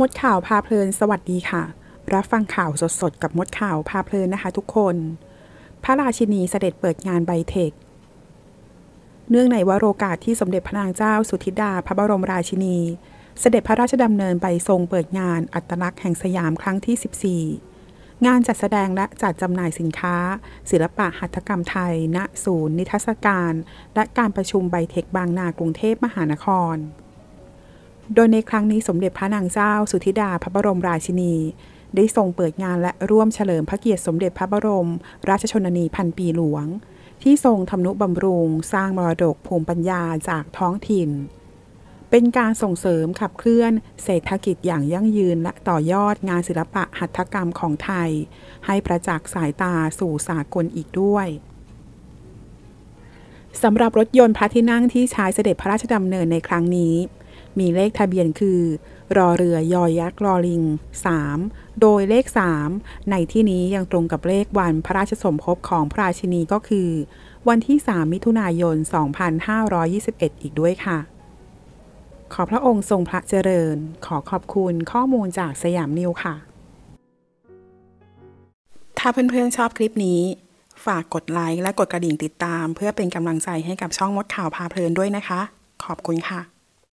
มดข่าวพาเพลินสวัสดีค่ะ รับฟังข่าวสดๆกับมดข่าวพาเพลินนะคะทุกคน พระราชินีเสด็จเปิดงานไบเทค เนื่องในวโรกาสที่สมเด็จพระนางเจ้าสุธิดาพระบรมราชินี เสด็จพระราชดำเนินไปทรงเปิดงานอัตลักษณ์แห่งสยามครั้งที่ 14 งานจัดแสดงและจัดจำหน่ายสินค้า ศิลปะหัตถกรรมไทย ณศูนย์นิทรรศการ และการประชุมไบเทค บางนากรุงเทพมหานครโดยในครั้งนี้สมเด็จพระนางเจ้า สุธิดาพระบรมราชินี ได้ทรงเปิดงานและร่วมเฉลิมพระเกียรติ สมเด็จพระบรม ราชชนนีพันปีหลวง ที่ทรงทำนุบำรุง สร้างมรดกภูมิปัญญาจากท้องถิ่น เป็นการส่งเสริมขับเคลื่อน เศรษฐกิจอย่างยั่งยืนและต่อยอดงานศิลปะหัตถกรรมของไทย ให้ประจักษ์สายตาสู่สากลอีกด้วยสำหรับรถยนต์พระที่นั่งที่ใช้เสด็จพระราชดำเนินในครั้งนี้มีเลขทะเบียนคือ รอเรือยอยักษ์รอลิง 3. โดยเลข 3 ในที่นี้ยังตรงกับเลขวันพระราชสมภพของพระราชินีก็คือ วันที่ 3 มิถุนายน 2521 อีกด้วยค่ะ ขอพระองค์ทรงพระเจริญ ขอขอบคุณข้อมูลจากสยามนิวค่ะ ถ้าเพื่อนๆชอบคลิปนี้ ฝากกดไลค์และกดกระดิ่งติดตามเพื่อเป็นกำลังใจให้กับช่องมดข่าวพาเพลินด้วยนะคะ ขอบคุณค่ะ